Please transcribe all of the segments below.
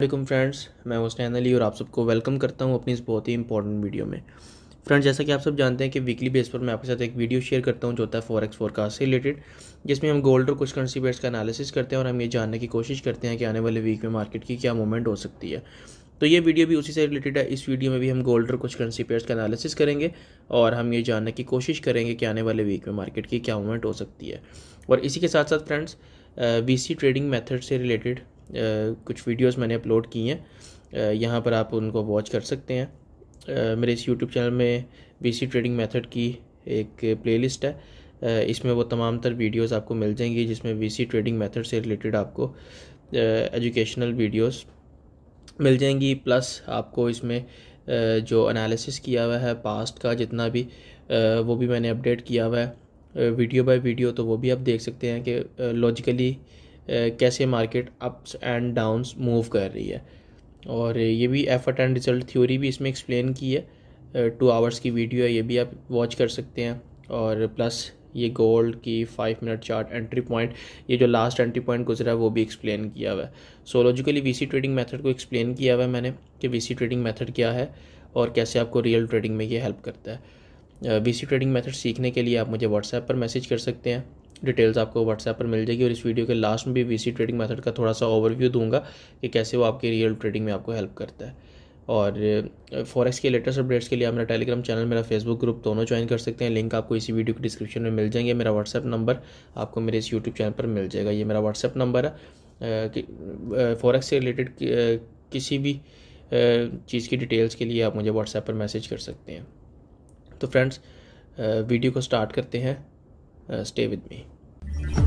welcome friends मैं हुसैन अली और आप सबको वेलकम करता हूं अपनी इस बहुत ही इंपॉर्टेंट वीडियो में फ्रेंड्स जैसा कि आप सब जानते हैं कि वीकली बेस पर मैं आपके साथ एक वीडियो शेयर करता हूं जो होता है फॉरेक्स फोरकास्ट से रिलेटेड जिसमें हम गोल्ड और कुछ करेंसी बेट्स का एनालिसिस करते हैं और हम ये जानने की कोशिश करते हैं कि आने वाले वीक में मार्केट की क्या मूवमेंट हो सकती है तो ये वीडियो भी उसी से रिलेटेड है इस वीडियो में भी हम गोल्ड और कुछ करेंसी पेयर्स का एनालिसिस करेंगे और हम ये जानने की कोशिश करेंगे कि आने वाले वीक में मार्केट की क्या मूवमेंट हो सकती है और इसी के साथ साथ फ्रेंड्स वीसी ट्रेडिंग मेथड से रिलेटेड कुछ वीडियोस मैंने अपलोड की हैं यहाँ पर आप उनको वॉच कर सकते हैं मेरे इस यूट्यूब चैनल में बीसी ट्रेडिंग मेथड की एक प्लेलिस्ट है इसमें वो तमाम तर वीडियोस आपको मिल जाएंगी जिसमें बीसी ट्रेडिंग मेथड से रिलेटेड आपको एजुकेशनल वीडियोस मिल जाएंगी प्लस आपको इसमें जो एनालिसिस किया हुआ है पास्ट का जितना भी वो भी मैंने अपडेट किया हुआ है वीडियो बाय वीडियो तो वो भी आप देख सकते हैं कि लॉजिकली कैसे market ups and downs move कर रही है और ये भी एफर्ट एंड रिजल्ट थ्योरी भी इसमें एक्सप्लेन की है टू आवर्स की वीडियो है ये भी आप वॉच कर सकते हैं और प्लस ये गोल्ड की five minute chart entry point ये जो लास्ट एंट्री पॉइंट गुजरा है वो भी एक्सप्लेन किया हुआ है so logically V C trading method को एक्सप्लेन किया हुआ है मैंने कि सी ट्रेडिंग मेथड क्या है और कैसे आपको रियल ट्रेडिंग में ये हेल्प करता है सी ट्रेडिंग मेथड सीखने के लिए आप मुझे व्हाट्सएप पर मैसेज कर सकते हैं डिटेल्स आपको व्हाट्सएप पर मिल जाएगी और इस वीडियो के लास्ट में भी वी ट्रेडिंग मेथड का थोड़ा सा ओवरव्यू दूंगा कि कैसे वो आपके रियल ट्रेडिंग में आपको हेल्प करता है और फॉरेक्स के लेटेस्ट अपडेट्स के लिए आप मेरा टेलीग्राम चैनल मेरा फेसबुक ग्रुप दोनों ज्वाइन कर सकते हैं लिंक आपको इसी वीडियो के डिस्क्रिप्शन में मिल जाएंगे मेरा व्हाट्सअप नंबर आपको मेरे इस यूट्यूब चैनल पर मिल जाएगा ये मेरा व्हाट्सअप नंबर है फॉरेक्स से रिलेटेड किसी भी चीज़ की डिटेल्स के लिए आप मुझे व्हाट्सएप पर मैसेज कर सकते हैं तो फ्रेंड्स वीडियो को स्टार्ट करते हैं Uh, stay with me uh,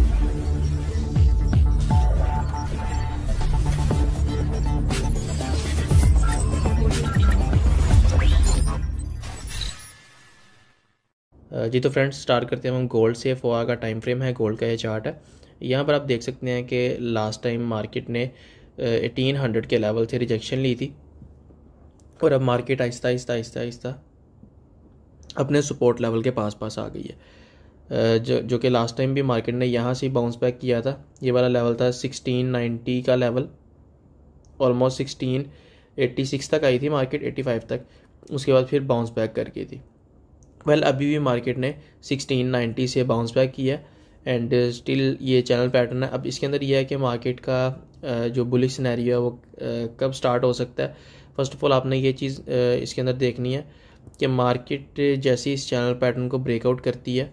जी तो फ्रेंड्स स्टार्ट करते हैं हम गोल्ड से फोआ का टाइम फ्रेम है गोल्ड का ये चार्ट है यहाँ पर आप देख सकते हैं कि लास्ट टाइम मार्केट ने एटीन uh, हंड्रेड के लेवल से रिजेक्शन ली थी और अब मार्केट आहिस्ता आहिस्ता आहिस्ता आहिस्ता अपने सपोर्ट लेवल के पास पास आ गई है जो जो कि लास्ट टाइम भी मार्केट ने यहाँ से बाउंस बैक किया था ये वाला लेवल था सिक्सटीन नाइन्टी का level almost sixteen eighty six तक आई थी मार्केट एट्टी फाइव तक उसके बाद फिर बाउंस बैक कर गई थी वेल well, अभी भी मार्केट ने सिक्सटीन नाइन्टी से बाउंस बैक किया एंड स्टिल ये चैनल पैटर्न है अब इसके अंदर ये है कि मार्केट का जो बुलिश सिनेरियो है वो कब स्टार्ट हो सकता है फर्स्ट ऑफ ऑल आपने ये चीज़ इसके अंदर देखनी है कि मार्केट जैसे इस चैनल पैटर्न को ब्रेकआउट करती है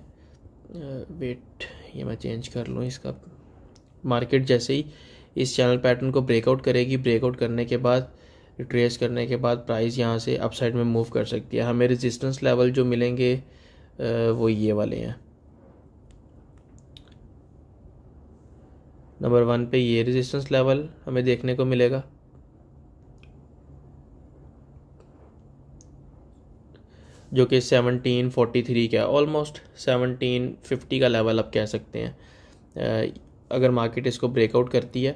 वेट ये मैं चेंज कर लूँ इसका मार्केट जैसे ही इस चैनल पैटर्न को ब्रेकआउट करेगी ब्रेकआउट करने के बाद रिट्रेस करने के बाद प्राइस यहाँ से अपसाइड में मूव कर सकती है हमें रेजिस्टेंस लेवल जो मिलेंगे वो ये वाले हैं नंबर वन पे ये रेजिस्टेंस लेवल हमें देखने को मिलेगा जो कि सेवनटीन फोटी थ्री का ऑलमोस्ट सेवनटीन फिफ्टी का लेवल आप कह सकते हैं अगर मार्केट इसको ब्रेकआउट करती है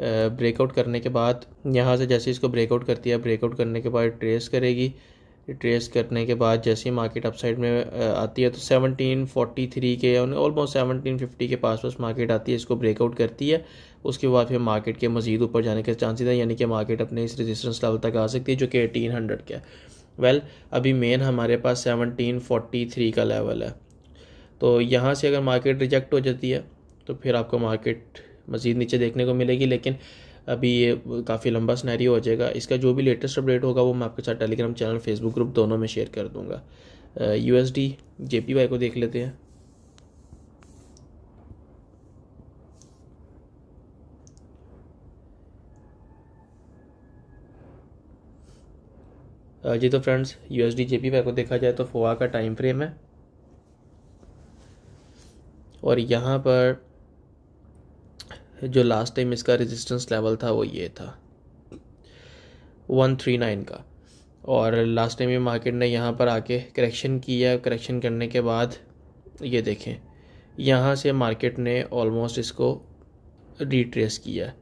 ब्रेकआउट करने के बाद यहाँ से जैसे इसको ब्रेकआउट करती है ब्रेकआउट करने के बाद ट्रेस करेगी ट्रेस करने के बाद जैसे ही मार्केट अपसाइड में आती है तो 1743 के ऑलमोस्ट 1750 के पास पास मार्केट आती है इसको ब्रेकआउट करती है उसके बाद फिर मार्केट के मजीद ऊपर जाने के चांसेस हैं यानी कि मार्केट अपने इस रेजिस्टेंस लेवल तक आ सकती है जो कि एटीन हंड्रेड का है वेल well, अभी मेन हमारे पास सेवनटीन थ्री का लेवल है तो यहाँ से अगर मार्केट रिजेक्ट हो जाती है तो फिर आपको मार्केट मज़ीद नीचे देखने को मिलेगी लेकिन अभी ये काफ़ी लंबा स्नैरी हो जाएगा इसका जो भी लेटेस्ट अपडेट होगा वो मैं आपके साथ टेलीग्राम चैनल फेसबुक ग्रुप दोनों में शेयर कर दूँगा U S D J P Y को देख लेते हैं जी तो friends U S D J P को देखा जाए तो फोआ का टाइम फ्रेम है और यहाँ पर जो लास्ट टाइम इसका रेजिस्टेंस लेवल था वो ये था वन थ्री नाइन का और लास्ट टाइम ये मार्केट ने यहाँ पर आके करेक्शन किया करेक्शन करने के बाद ये देखें यहाँ से मार्केट ने ऑलमोस्ट इसको रिट्रेस किया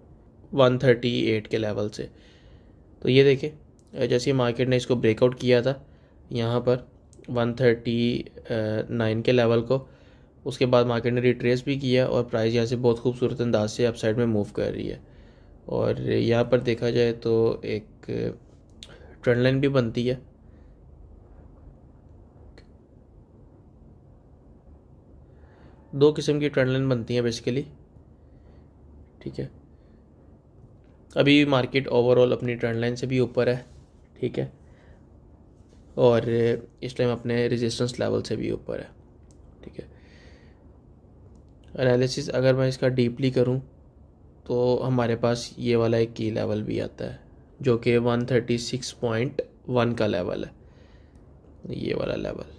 वन थर्टी एट के लेवल से तो ये देखें जैसे मार्केट ने इसको ब्रेकआउट किया था यहाँ पर 139 uh, के लेवल को उसके बाद मार्केट ने रिट्रेस भी किया और प्राइस यहाँ से बहुत खूबसूरत अंदाज से अपसाइड में मूव कर रही है और यहाँ पर देखा जाए तो एक ट्रेंड uh, लाइन भी बनती है दो किस्म की ट्रेंड लाइन बनती हैं बेसिकली ठीक है अभी मार्केट ओवरऑल अपनी ट्रेंड लाइन से भी ऊपर है ठीक है और इस टाइम अपने रेजिस्टेंस लेवल से भी ऊपर है ठीक है एनालिसिस अगर मैं इसका डीपली करूं तो हमारे पास ये वाला एक की लेवल भी आता है जो कि 136.1 का लेवल है ये वाला लेवल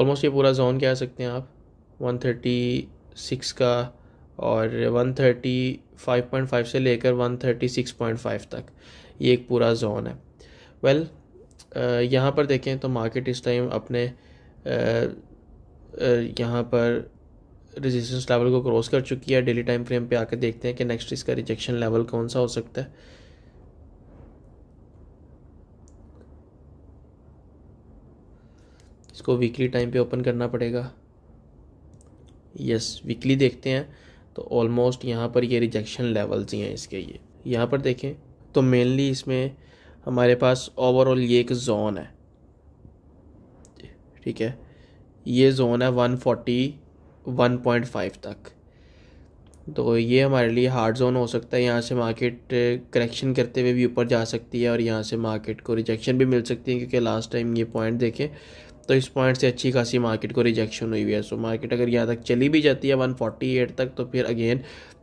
ऑलमोस्ट ये पूरा जोन क्या सकते हैं आप 136 का और 135.5 से लेकर 136.5 तक ये एक पूरा जोन है वेल well, यहाँ पर देखें तो मार्केट इस टाइम अपने यहाँ पर रेजिस्टेंस लेवल को क्रॉस कर चुकी है डेली टाइम फ्रेम पे आकर देखते हैं कि नेक्स्ट इसका रिजेक्शन लेवल कौन सा हो सकता है इसको वीकली टाइम पे ओपन करना पड़ेगा यस वीकली देखते हैं तो ऑलमोस्ट यहाँ पर ये रिजेक्शन लेवल्स ही हैं इसके ये यहाँ पर देखें तो मेनली इसमें हमारे पास ओवरऑल ये एक जोन है ठीक है ये जोन है 140 1.5 तक तो ये हमारे लिए हार्ड जोन हो सकता है यहाँ से मार्केट करेक्शन uh, करते हुए भी ऊपर जा सकती है और यहाँ से मार्केट को रिजेक्शन भी मिल सकती है क्योंकि लास्ट टाइम ये पॉइंट देखें तो इस पॉइंट से अच्छी खासी मार्केट को रिजेक्शन हुई हुई है सो मार्केट अगर यहाँ तक चली भी जाती है वन तक तो फिर अगेन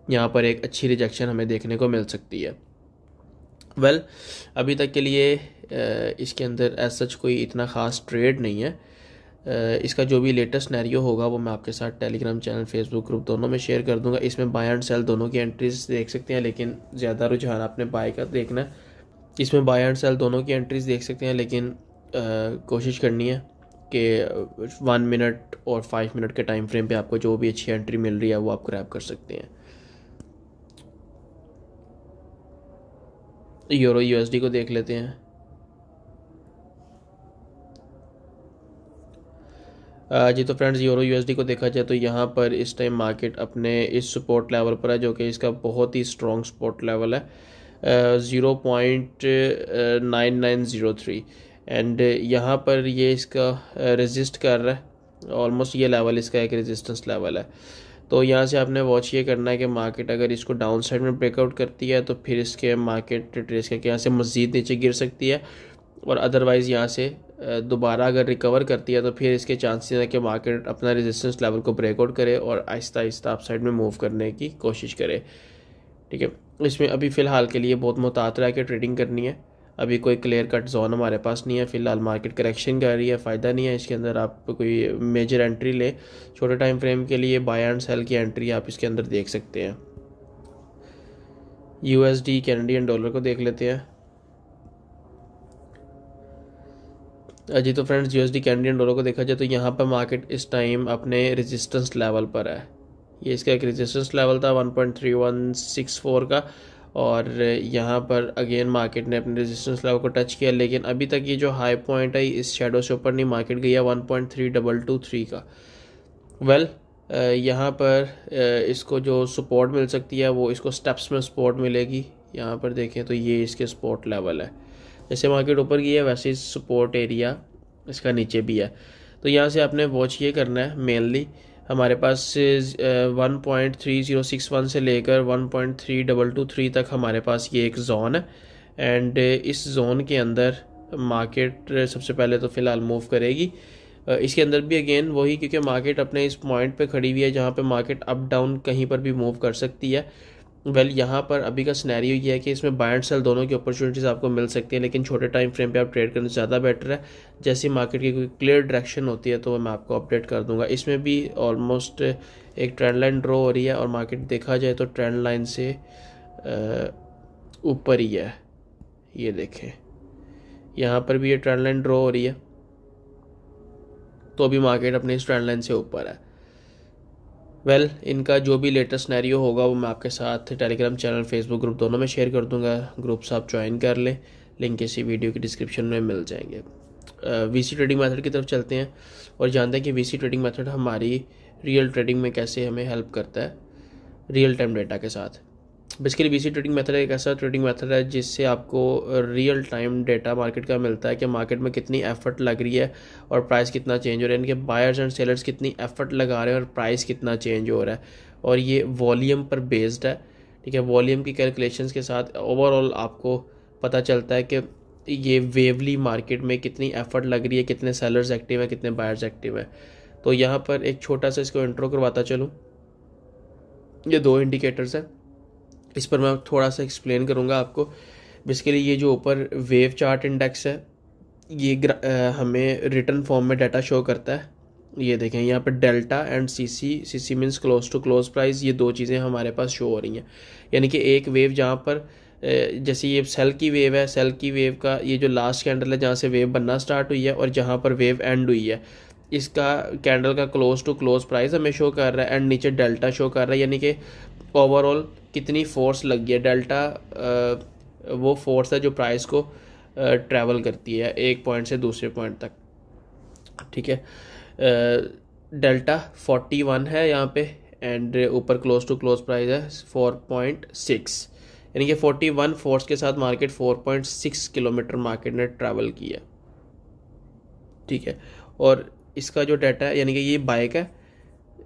यहाँ पर एक अच्छी रिजेक्शन हमें देखने को मिल सकती है वेल well, अभी तक के लिए इसके अंदर एज सच कोई इतना ख़ास ट्रेड नहीं है इसका जो भी लेटेस्ट नैरियो होगा वो मैं आपके साथ टेलीग्राम चैनल फेसबुक ग्रुप दोनों में शेयर कर दूंगा इसमें बाय एंड सेल दोनों की एंट्रीज देख सकते हैं लेकिन ज़्यादा रुझान आपने बाय का देखना है इसमें बाय एंड सेल दोनों की एंट्रीज देख सकते हैं लेकिन आ, कोशिश करनी है के वन मिनट और फाइव मिनट के टाइम फ्रेम पे आपको जो भी अच्छी एंट्री मिल रही है वो आप ग्रैब कर सकते हैं यूरो यूएसडी को देख लेते हैं जी तो फ्रेंड्स यूरो यूएसडी को देखा जाए तो यहाँ पर इस टाइम मार्केट अपने इस सपोर्ट लेवल पर है जो कि इसका बहुत ही स्ट्रॉन्ग सपोर्ट लेवल है zero point nine nine zero three and uh, यहाँ पर ये इसका रजिस्ट uh, कर रहा है ऑलमोस्ट ये लेवल इसका एक रेजिस्टेंस लेवल है तो यहाँ से आपने वॉच ये करना है कि मार्केट अगर इसको डाउन साइड में ब्रेकआउट करती है तो फिर इसके मार्केट ट्रेस करके यहाँ से मज़ीद नीचे गिर सकती है और अदरवाइज़ यहाँ से uh, दोबारा अगर रिकवर करती है तो फिर इसके चांसेस हैं कि मार्केट अपना रेजिस्टेंस लेवल को ब्रेकआउट करे और आहिस्ता आहिस्ता आप साइड में मूव करने की कोशिश करे ठीक है इसमें अभी फ़िलहाल के लिए बहुत मुतातरा के ट्रेडिंग करनी है अभी कोई क्लियर कट जोन हमारे पास नहीं है फ़िलहाल मार्केट करेक्शन कर रही है फ़ायदा नहीं है इसके अंदर आप कोई मेजर एंट्री लें छोटे टाइम फ्रेम के लिए बाय एंड सेल की एंट्री आप इसके अंदर देख सकते हैं यूएसडी कैनेडियन डॉलर को देख लेते हैं जी तो फ्रेंड्स यूएसडी कैनेडियन डॉलर को देखा जाए तो यहाँ पर मार्केट इस टाइम अपने रेजिस्टेंस लेवल पर है ये इसका एक रेजिस्टेंस लेवल था 1.3164 का और यहाँ पर अगेन मार्केट ने अपने रेजिस्टेंस लेवल को टच किया लेकिन अभी तक ये जो हाई पॉइंट है इस शेडो से ऊपर नहीं मार्केट गई है one point three double two three का वेल well, uh, यहाँ पर uh, इसको जो सपोर्ट मिल सकती है वो इसको स्टेप्स में सपोर्ट मिलेगी यहाँ पर देखें तो ये इसके सपोर्ट लेवल है जैसे मार्केट ऊपर गई है वैसे सपोर्ट एरिया इसका नीचे भी है तो यहाँ से आपने वॉच ये करना है मेनली हमारे पास one point three zero six one से लेकर one point three double two three तक हमारे पास ये एक जोन है एंड इस जोन के अंदर मार्केट सबसे पहले तो फ़िलहाल मूव करेगी इसके अंदर भी अगेन वही क्योंकि मार्केट अपने इस पॉइंट पे खड़ी हुई है जहाँ पे मार्केट अप डाउन कहीं पर भी मूव कर सकती है वेल well, यहाँ पर अभी का स्नैरियो ये है कि इसमें बाय एंड सेल दोनों की अपॉर्चुनिटीज़ आपको मिल सकती है लेकिन छोटे टाइम फ्रेम पे आप ट्रेड करने ज़्यादा बेटर है जैसे मार्केट की कोई क्लियर डायरेक्शन होती है तो मैं आपको अपडेट कर दूंगा इसमें भी ऑलमोस्ट एक ट्रेंड लाइन ड्रॉ हो रही है और मार्केट देखा जाए तो ट्रेंड लाइन से ऊपर ही है ये देखें यहाँ पर भी ये ट्रेंड लाइन ड्रॉ हो रही है तो अभी मार्केट अपने इस ट्रेंड लाइन से ऊपर है वेल well, इनका जो भी लेटेस्ट नैरियो होगा वो मैं आपके साथ टेलीग्राम चैनल फेसबुक ग्रुप दोनों में शेयर कर दूंगा ग्रुप्स आप ज्वाइन कर लें लिंक इसी वीडियो के डिस्क्रिप्शन में मिल जाएंगे वी सी ट्रेडिंग मेथड की तरफ चलते हैं और जानते हैं कि वी सी ट्रेडिंग मेथड हमारी रियल ट्रेडिंग में कैसे हमें हेल्प करता है रियल टाइम डेटा के साथ बेसिकली बीसी ट्रेडिंग मेथड एक ऐसा ट्रेडिंग मेथड है जिससे आपको रियल टाइम डेटा मार्केट का मिलता है कि मार्केट में कितनी एफर्ट लग रही है और प्राइस कितना चेंज हो रहा है इनके बायर्स एंड सेलर्स कितनी एफर्ट लगा रहे हैं और प्राइस कितना चेंज हो रहा है और ये वॉल्यूम पर बेस्ड है ठीक है वॉल्यूम की कैलकुलेशन के साथ ओवरऑल आपको पता चलता है कि ये वेवली मार्केट में कितनी एफर्ट लग रही है कितने सेलर्स एक्टिव हैं कितने बायर्स एक्टिव हैं तो यहाँ पर एक छोटा सा इसको इंट्रो करवाता चलूँ ये दो इंडिकेटर्स हैं इस पर मैं थोड़ा सा एक्सप्लेन करूँगा आपको बेसिकली ये जो ऊपर वेव चार्ट इंडेक्स है ये हमें रिटर्न फॉर्म में डाटा शो करता है ये देखें यहाँ पर delta and CC CC means close to close price ये दो चीज़ें हमारे पास शो हो रही हैं यानी कि एक वेव जहाँ पर जैसे ये सेल की वेव है सेल की वेव का ये जो लास्ट कैंडल है जहाँ से वेव बनना स्टार्ट हुई है और जहाँ पर वेव एंड हुई है इसका कैंडल का क्लोज टू क्लोज प्राइस हमें शो कर रहा है एंड नीचे डेल्टा शो कर रहा है यानी कि ओवरऑल कितनी फोर्स लग गई है डेल्टा वो फोर्स है जो प्राइस को ट्रैवल करती है एक पॉइंट से दूसरे पॉइंट तक ठीक है डेल्टा फोर्टी वन है यहाँ पे एंड ऊपर क्लोज टू क्लोज प्राइस है फोर पॉइंट सिक्स यानी कि फोर्टी वन फोर्स के साथ market four point six kilometre market ने ट्रैवल किया ठीक है और इसका जो डाटा है यानी कि ये बाइक है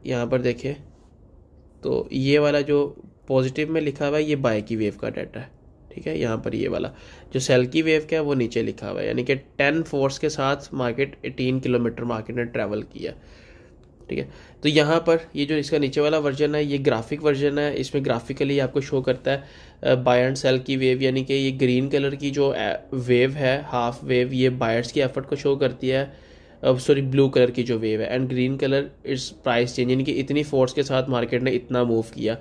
यहाँ पर देखिए तो ये वाला जो पॉजिटिव में लिखा हुआ है ये बाय की वेव का डाटा है ठीक है यहाँ पर ये वाला जो सेल की वेव का है वो नीचे लिखा हुआ है यानी कि टेन फोर्स के साथ मार्केट एटीन किलोमीटर मार्केट ने ट्रैवल किया ठीक है तो यहाँ पर ये जो इसका नीचे वाला वर्जन है ये ग्राफिक वर्जन है इसमें ग्राफिकली आपको शो करता है बाय एंड सेल की वेव यानी कि ये ग्रीन कलर की जो वेव है हाफ वेव ये बायर्स की एफर्ट को शो करती है सॉरी ब्लू कलर की जो वेव है and green colour it's price change यानी कि इतनी फोर्स के साथ मार्केट ने इतना मूव किया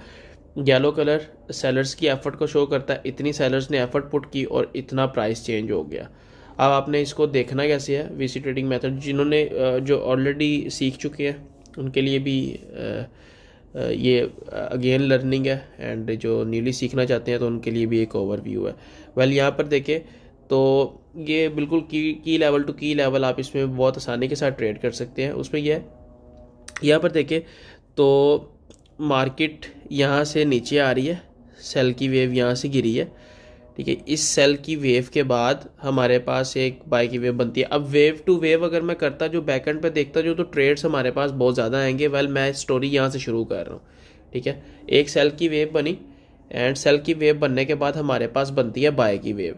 येलो कलर सेलर्स की एफर्ट को शो करता है इतनी सेलर्स ने एफर्ट पुट की और इतना प्राइस चेंज हो गया अब आपने इसको देखना कैसे है वीसी ट्रेडिंग मेथड जिन्होंने जो ऑलरेडी सीख चुके हैं उनके लिए भी ये अगेन लर्निंग है एंड जो न्यूली सीखना चाहते हैं तो उनके लिए भी एक ओवरव्यू है वेल यहाँ पर देखें तो ये बिल्कुल की की लेवल टू की लेवल आप इसमें बहुत आसानी के साथ ट्रेड कर सकते हैं उसमें यह है यहाँ पर देखें तो मार्केट यहाँ से नीचे आ रही है सेल की वेव यहाँ से गिरी है ठीक है इस सेल की वेव के बाद हमारे पास एक बाय की वेव बनती है अब वेव टू वेव अगर मैं करता जो एंड पे देखता जो तो ट्रेड्स हमारे पास बहुत ज़्यादा आएंगे वेल मैं स्टोरी यहाँ से शुरू कर रहा हूँ ठीक है एक सेल की वेव बनी एंड सेल की वेव बनने के बाद हमारे पास बनती है बाय की वेव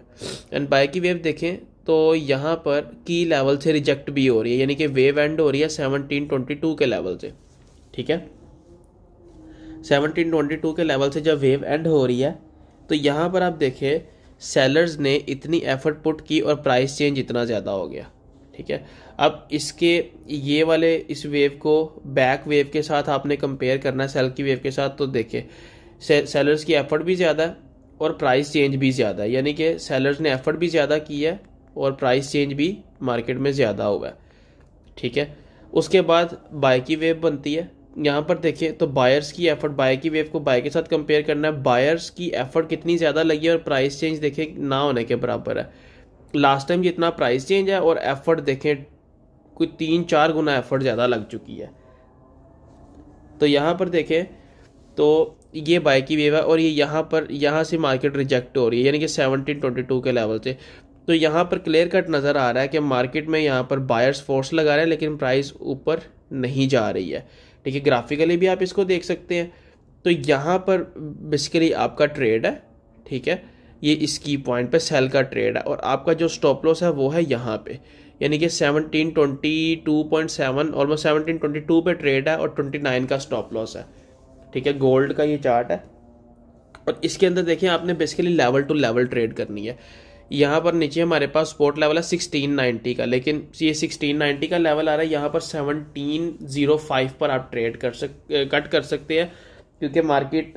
एंड बाय की वेव देखें तो यहाँ पर की लेवल से रिजेक्ट भी हो रही है यानी कि वेव एंड हो रही है सेवनटीन ट्वेंटी टू के लेवल से ठीक है सेवनटीन ट्वेंटी टू के लेवल से जब वेव एंड हो रही है तो यहाँ पर आप देखें सेलर्स ने इतनी एफर्ट पुट की और प्राइस चेंज इतना ज़्यादा हो गया ठीक है अब इसके ये वाले इस वेव को बैक वेव के साथ आपने कंपेयर करना है सेल की वेव के साथ तो देखें से, सेलर्स की एफर्ट भी ज़्यादा है और प्राइस चेंज भी ज़्यादा है यानी कि सेलर्स ने एफर्ट भी ज़्यादा की है और प्राइस चेंज भी मार्केट में ज़्यादा हुआ है ठीक है उसके बाद बाय की वेव बनती है यहाँ पर देखें तो बायर्स की एफर्ट बाय की वेव को बाय के साथ कंपेयर करना है बायर्स की एफर्ट कितनी ज़्यादा लगी है और प्राइस चेंज देखें ना होने के बराबर है लास्ट टाइम जितना प्राइस चेंज है और एफर्ट देखें कोई तीन चार गुना एफर्ट ज़्यादा लग चुकी है तो यहाँ पर देखें तो ये बाय की वेव है और ये यहाँ पर यहाँ से मार्केट रिजेक्ट हो रही है यानी कि सेवनटीन ट्वेंटी टू के लेवल से तो यहाँ पर क्लियर कट नज़र आ रहा है कि मार्केट में यहाँ पर बायर्स फोर्स लगा रहे हैं लेकिन प्राइस ऊपर नहीं जा रही है ठीक है ग्राफिकली भी आप इसको देख सकते हैं तो यहाँ पर बेसिकली आपका ट्रेड है ठीक है ये इसकी पॉइंट पे सेल का ट्रेड है और आपका जो स्टॉप लॉस है वो है यहाँ पे यानी कि seventeen twenty two point seven almost seventeen twenty two पर ट्रेड है और ट्वेंटी नाइन का स्टॉप लॉस है ठीक है गोल्ड का ये चार्ट है और इसके अंदर देखिए आपने basically level to level trade करनी है यहाँ पर नीचे हमारे पास स्पोर्ट लेवल है सिक्सटीन नाइन्टी का लेकिन ये सिक्सटीन नाइन्टी का लेवल आ रहा है यहाँ पर सेवनटीन जीरो फाइव पर आप ट्रेड कर सक कट कर सकते हैं क्योंकि मार्केट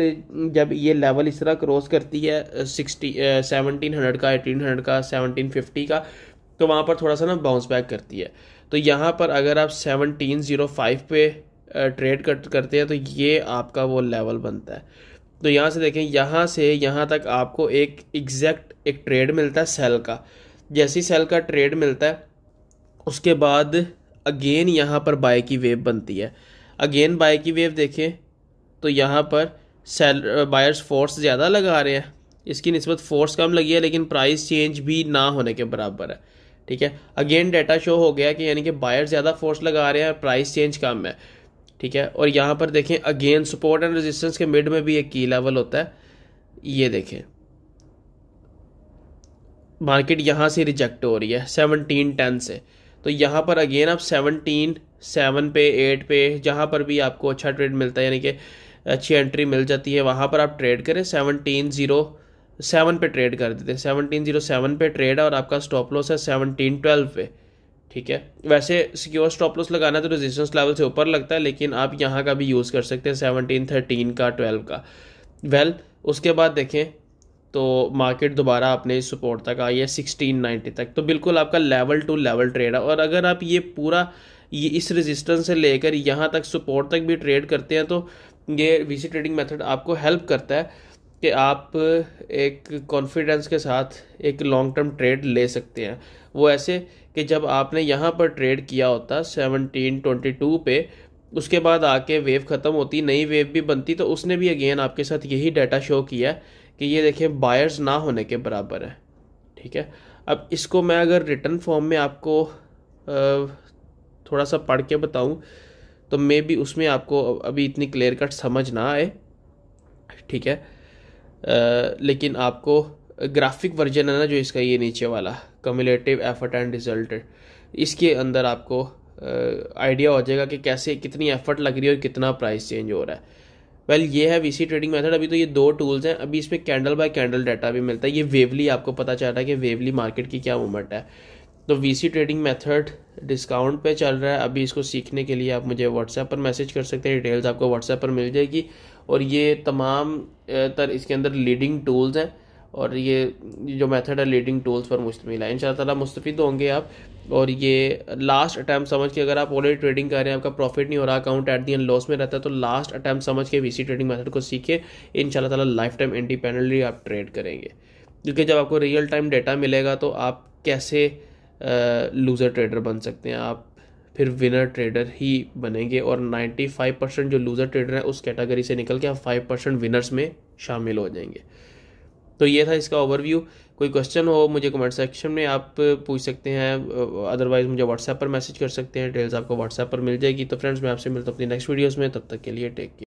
जब ये लेवल इस तरह क्रॉस करती है सिक्सटी सेवनटीन हंड्रेड का एटीन हंड्रेड का सेवनटीन फिफ्टी का तो वहाँ पर थोड़ा सा ना बाउंस बैक करती है तो यहाँ पर अगर आप सेवनटीन ज़ीरो फाइव पे ट्रेड कर, करते हैं तो ये आपका वो लेवल बनता है तो यहाँ से देखें यहाँ से यहाँ तक आपको एक एग्जैक्ट एक ट्रेड मिलता है सेल का जैसी सेल का ट्रेड मिलता है उसके बाद अगेन यहाँ पर बाय की वेव बनती है अगेन बाय की वेव देखें तो यहाँ पर सेल बायर्स फोर्स ज़्यादा लगा रहे हैं इसकी नस्बत फोर्स कम लगी है लेकिन प्राइस चेंज भी ना होने के बराबर है ठीक है अगेन डाटा शो हो गया कि यानी कि बायर्स ज़्यादा फोर्स लगा रहे हैं और प्राइस चेंज कम है ठीक है और यहाँ पर देखें अगेन सपोर्ट एंड रेजिस्टेंस के मिड में भी एक की लेवल होता है ये देखें मार्केट यहाँ से रिजेक्ट हो रही है सेवनटीन टेन से तो यहाँ पर अगेन आप सेवनटीन सेवन पे एट पे जहाँ पर भी आपको अच्छा ट्रेड मिलता है यानी कि अच्छी एंट्री मिल जाती है वहाँ पर आप ट्रेड करें सेवनटीन ज़ीरो सेवन पे ट्रेड कर देते हैं सेवनटीन ज़ीरो सेवन पे ट्रेड है और आपका स्टॉप लॉस है सेवनटीन ट्वेल्व पे ठीक है वैसे सिक्योर स्टॉप लॉस लगाना तो रेजिस्टेंस लेवल से ऊपर लगता है लेकिन आप यहाँ का भी यूज़ कर सकते हैं सेवनटीन थर्टीन का ट्वेल्व का वेल well, उसके बाद देखें तो मार्केट दोबारा अपने सपोर्ट तक आई है सिक्सटीन नाइन्टी तक तो बिल्कुल आपका लेवल टू लेवल ट्रेड है और अगर आप ये पूरा ये इस रेजिस्टेंस से लेकर यहाँ तक सपोर्ट तक भी ट्रेड करते हैं तो ये वीसी ट्रेडिंग मेथड आपको हेल्प करता है कि आप एक कॉन्फिडेंस के साथ एक लॉन्ग टर्म ट्रेड ले सकते हैं वो ऐसे कि जब आपने यहाँ पर ट्रेड किया होता सेवनटीन ट्वेंटी टू पे उसके बाद आके वेव ख़त्म होती नई वेव भी बनती तो उसने भी अगेन आपके साथ यही डाटा शो किया कि ये देखें बायर्स ना होने के बराबर है ठीक है अब इसको मैं अगर रिटर्न फॉर्म में आपको थोड़ा सा पढ़ के बताऊँ तो मे भी उसमें आपको अभी इतनी क्लियर कट समझ ना आए ठीक है लेकिन आपको ग्राफिक वर्जन है ना जो इसका ये नीचे वाला कम्युलेटिव एफर्ट एंड रिजल्ट इसके अंदर आपको आइडिया हो जाएगा कि कैसे कितनी एफर्ट लग रही है और कितना प्राइस चेंज हो रहा है वेल well, ये है वीसी ट्रेडिंग मेथड अभी तो ये दो टूल्स हैं अभी इसमें कैंडल बाय कैंडल डाटा भी मिलता है ये वेवली आपको पता चल रहा है कि वेवली मार्केट की क्या मूवमेंट है तो वीसी ट्रेडिंग मेथड डिस्काउंट पे चल रहा है अभी इसको सीखने के लिए आप मुझे व्हाट्सएप पर मैसेज कर सकते हैं डिटेल्स आपको व्हाट्सएप पर मिल जाएगी और ये तमाम तर इसके अंदर लीडिंग टूल्स हैं और ये जो मेथड है लीडिंग टूल्स पर मुश्तमिल है इन शाला मुस्तफ़ तो होंगे आप और ये लास्ट अटैम्प्ट समझ के अगर आप ऑलरेडी ट्रेडिंग कर रहे हैं आपका प्रॉफिट नहीं हो रहा account at the end loss में रहता है तो लास्ट अटैम्प्ट समझ के वीसी ट्रेडिंग मेथड को सीखे इन ताला लाइफ टाइम इंडिपेंडेंटली आप ट्रेड करेंगे क्योंकि जब आपको रियल टाइम डेटा मिलेगा तो आप कैसे लूज़र ट्रेडर बन सकते हैं आप फिर विनर ट्रेडर ही बनेंगे और 95 परसेंट जो लूज़र ट्रेडर है उस कैटेगरी से निकल के आप फाइव परसेंट विनर्स में शामिल हो जाएंगे तो ये था इसका ओवरव्यू कोई क्वेश्चन हो मुझे कमेंट सेक्शन में आप पूछ सकते हैं अदरवाइज़ मुझे व्हाट्सएप पर मैसेज कर सकते हैं डिटेल्स आपको व्हाट्सएप पर मिल जाएगी तो फ्रेंड्स मैं आपसे मिलता हूँ अपनी नेक्स्ट वीडियोज़ में तब तक के लिए टेक केयर